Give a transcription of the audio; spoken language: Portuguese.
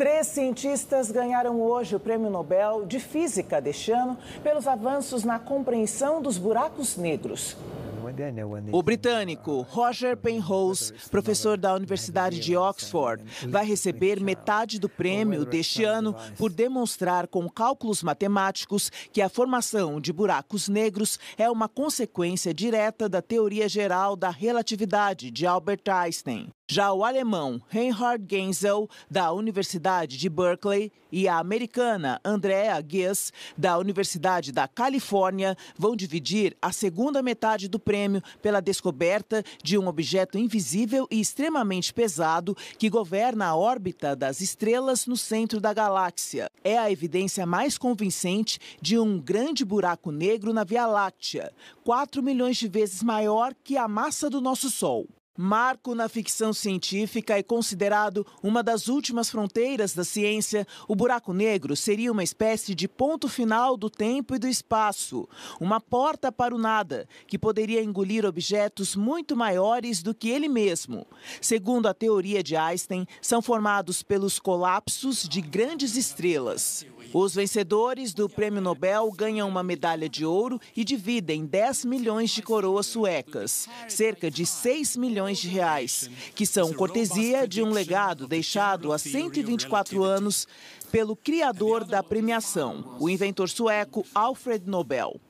Três cientistas ganharam hoje o Prêmio Nobel de Física deste ano pelos avanços na compreensão dos buracos negros. Né? O britânico Roger Penrose, professor da Universidade de Oxford, vai receber metade do prêmio deste ano por demonstrar com cálculos matemáticos que a formação de buracos negros é uma consequência direta da teoria geral da relatividade de Albert Einstein. Já o alemão Reinhard Genzel, da Universidade de Berkeley, e a americana Andrea Gies, da Universidade da Califórnia, vão dividir a segunda metade do prêmio prêmio pela descoberta de um objeto invisível e extremamente pesado que governa a órbita das estrelas no centro da galáxia. É a evidência mais convincente de um grande buraco negro na Via Láctea, 4 milhões de vezes maior que a massa do nosso Sol. Marco na ficção científica e é considerado uma das últimas fronteiras da ciência, o buraco negro seria uma espécie de ponto final do tempo e do espaço, uma porta para o nada, que poderia engolir objetos muito maiores do que ele mesmo. Segundo a teoria de Einstein, são formados pelos colapsos de grandes estrelas. Os vencedores do prêmio Nobel ganham uma medalha de ouro e dividem 10 milhões de coroas suecas, cerca de 6 milhões milhões de reais, que são cortesia de um legado deixado há 124 anos pelo criador da premiação, o inventor sueco Alfred Nobel.